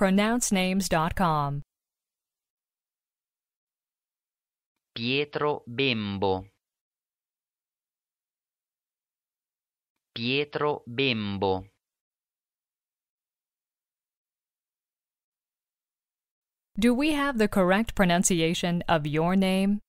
pronouncenames.com. Pietro Bembo. Pietro Bembo. Do we have the correct pronunciation of your name?